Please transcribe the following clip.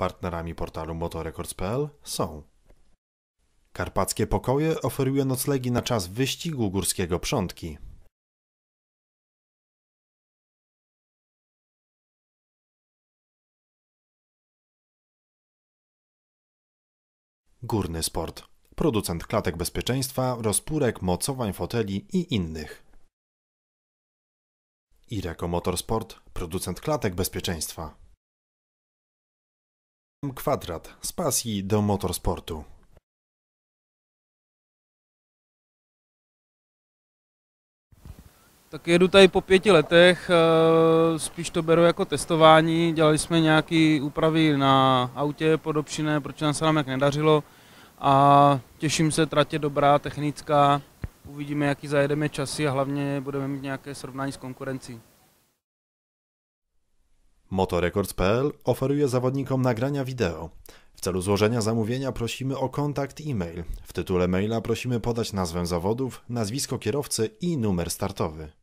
Partnerami portalu motorecords.pl są Karpackie Pokoje oferuje noclegi na czas wyścigu górskiego Przątki. Górny Sport. Producent klatek bezpieczeństwa, rozpórek, mocowań foteli i innych. Ireco Motorsport. Producent klatek bezpieczeństwa. Kwadrat z pasji do motorsportu. Tak jedu tady po pěti letech, eh, spíš to beru jako testování. Dělali jsme nějaké úpravy na autě podobšiné, proč nám se nám jak nedařilo. A těším se, tratě dobrá, technická. Uvidíme, jaký zajedeme časy a hlavně budeme mít nějaké srovnání s konkurencí. Motorecords.pl oferuje zawodnikom nagrania wideo. W celu złożenia zamówienia prosimy o kontakt e-mail. W tytule maila prosimy podać nazwę zawodów, nazwisko kierowcy i numer startowy.